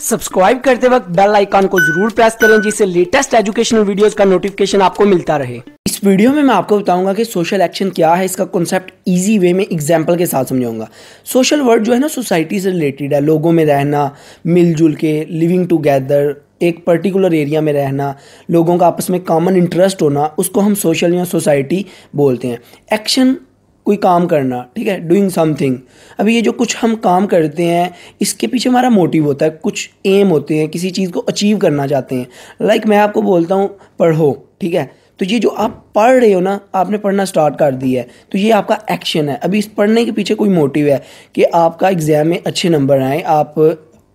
subscribe करते वक्त bell icon को जरूर प्रेस करें जिससे लेटेस्ट एजुकेशनल वीडियोस का नोटिफिकेशन आपको मिलता रहे इस वीडियो में मैं आपको बताऊंगा कि सोशल एक्शन क्या है इसका कॉन्सेप्ट इजी वे में एग्जांपल के साथ समझाऊंगा सोशल वर्ड जो है ना सोसाइटी से रिलेटेड है लोगों में रहना मिलजुल के लिविंग टूगेदर एक पर्टिकुलर एरिया में रहना लोगों का आपस में कॉमन इंटरेस्ट होना उसको हम सोशल या सोसाइटी बोलते हैं एक्शन कोई काम करना ठीक है डूइंग समथिंग अभी ये जो कुछ हम काम करते हैं इसके पीछे हमारा मोटिव होता है कुछ एम होते हैं किसी चीज़ को अचीव करना चाहते हैं लाइक like मैं आपको बोलता हूँ पढ़ो ठीक है तो ये जो आप पढ़ रहे हो ना आपने पढ़ना स्टार्ट कर दिया है तो ये आपका एक्शन है अभी इस पढ़ने के पीछे कोई मोटिव है कि आपका एग्ज़ाम में अच्छे नंबर आए आप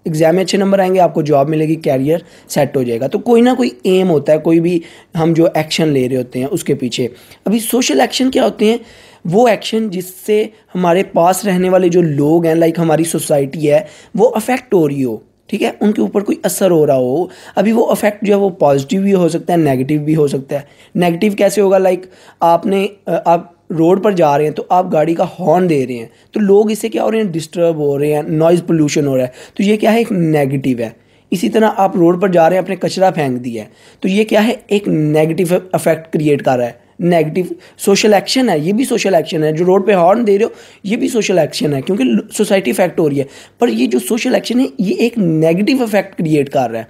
एग्ज़ाम में अच्छे नंबर आएंगे आपको जॉब मिलेगी कैरियर सेट हो जाएगा तो कोई ना कोई एम होता है कोई भी हम जो एक्शन ले रहे होते हैं उसके पीछे अभी सोशल एक्शन क्या होते हैं वो एक्शन जिससे हमारे पास रहने वाले जो लोग हैं लाइक हमारी सोसाइटी है वो अफेक्ट हो रही हो ठीक है उनके ऊपर कोई असर हो रहा हो अभी वो अफेक्ट जो है वो पॉजिटिव भी हो सकता है नेगेटिव भी हो सकता है नेगेटिव कैसे होगा लाइक आपने आप रोड पर जा रहे हैं तो आप गाड़ी का हॉर्न दे रहे हैं तो लोग इसे क्या हो रहे हैं डिस्टर्ब हो रहे हैं नॉइज़ पोल्यूशन हो रहा है तो ये क्या है एक नेगेटिव है इसी तरह आप रोड पर जा रहे हैं अपने कचरा फेंक दिया है तो ये क्या है एक नेगेटिव अफेक्ट क्रिएट कर रहा है नेगेटिव सोशल एक्शन है ये भी सोशल एक्शन है जो रोड पे हॉर्न दे रहे हो ये भी सोशल एक्शन है क्योंकि सोसाइटी इफेक्ट हो रही है पर ये जो सोशल एक्शन है ये एक नेगेटिव इफेक्ट क्रिएट कर रहा है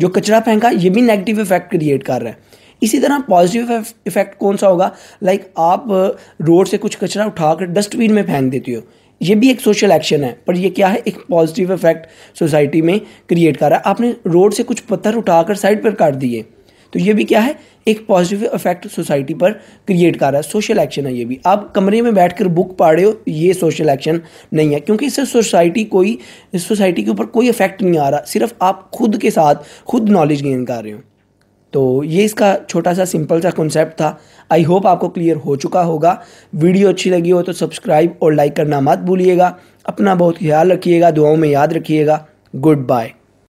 जो कचरा फेंका ये भी नेगेटिव इफेक्ट क्रिएट कर रहा है इसी तरह पॉजिटिव इफेक्ट कौन सा होगा लाइक like आप रोड uh, से कुछ कचरा उठाकर डस्टबिन में फेंक देते हो ये भी एक सोशल एक्शन है पर ये क्या है एक पॉजिटिव इफेक्ट सोसाइटी में क्रिएट कर रहा है आपने रोड से कुछ पत्थर उठाकर साइड पर काट दिए तो ये भी क्या है एक पॉजिटिव इफेक्ट सोसाइटी पर क्रिएट कर रहा है सोशल एक्शन है ये भी आप कमरे में बैठकर बुक पढ़ रहे हो ये सोशल एक्शन नहीं है क्योंकि इससे सोसाइटी कोई सोसाइटी के ऊपर कोई इफेक्ट नहीं आ रहा सिर्फ आप खुद के साथ खुद नॉलेज गेन कर रहे हो तो ये इसका छोटा सा सिंपल सा कॉन्सेप्ट था आई होप आपको क्लियर हो चुका होगा वीडियो अच्छी लगी हो तो सब्सक्राइब और लाइक करना मत भूलिएगा अपना बहुत ख्याल रखिएगा दुआओं में याद रखिएगा गुड बाय